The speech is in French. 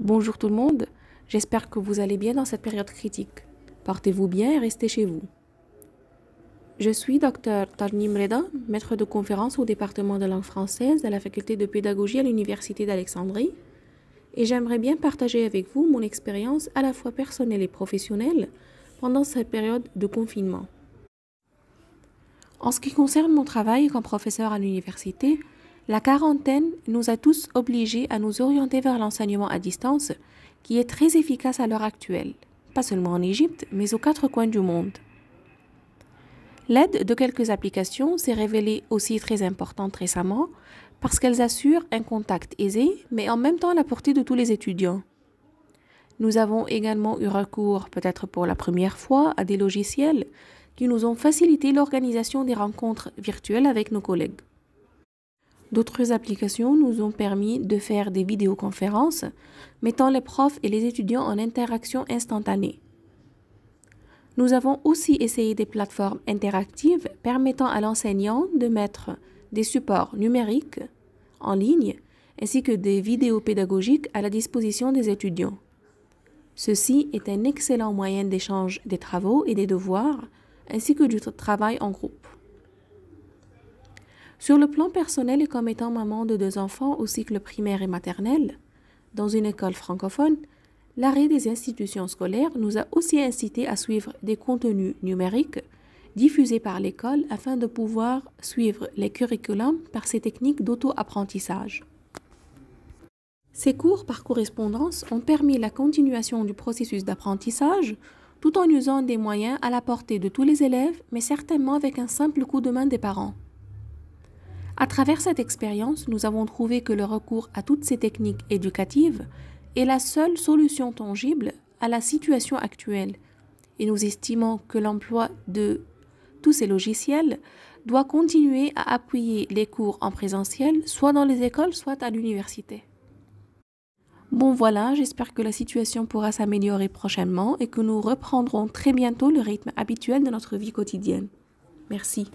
Bonjour tout le monde, j'espère que vous allez bien dans cette période critique. portez vous bien et restez chez vous. Je suis Dr Tarnim Reda, maître de conférence au département de langue française à la faculté de pédagogie à l'Université d'Alexandrie, et j'aimerais bien partager avec vous mon expérience à la fois personnelle et professionnelle pendant cette période de confinement. En ce qui concerne mon travail comme professeur à l'université, la quarantaine nous a tous obligés à nous orienter vers l'enseignement à distance, qui est très efficace à l'heure actuelle, pas seulement en Égypte, mais aux quatre coins du monde. L'aide de quelques applications s'est révélée aussi très importante récemment parce qu'elles assurent un contact aisé, mais en même temps à la portée de tous les étudiants. Nous avons également eu recours, peut-être pour la première fois, à des logiciels qui nous ont facilité l'organisation des rencontres virtuelles avec nos collègues. D'autres applications nous ont permis de faire des vidéoconférences, mettant les profs et les étudiants en interaction instantanée. Nous avons aussi essayé des plateformes interactives permettant à l'enseignant de mettre des supports numériques en ligne ainsi que des vidéos pédagogiques à la disposition des étudiants. Ceci est un excellent moyen d'échange des travaux et des devoirs ainsi que du travail en groupe. Sur le plan personnel et comme étant maman de deux enfants au cycle primaire et maternel, dans une école francophone, l'arrêt des institutions scolaires nous a aussi incité à suivre des contenus numériques diffusés par l'école afin de pouvoir suivre les curriculums par ces techniques d'auto-apprentissage. Ces cours par correspondance ont permis la continuation du processus d'apprentissage tout en usant des moyens à la portée de tous les élèves, mais certainement avec un simple coup de main des parents. À travers cette expérience, nous avons trouvé que le recours à toutes ces techniques éducatives est la seule solution tangible à la situation actuelle et nous estimons que l'emploi de tous ces logiciels doit continuer à appuyer les cours en présentiel, soit dans les écoles, soit à l'université. Bon voilà, j'espère que la situation pourra s'améliorer prochainement et que nous reprendrons très bientôt le rythme habituel de notre vie quotidienne. Merci.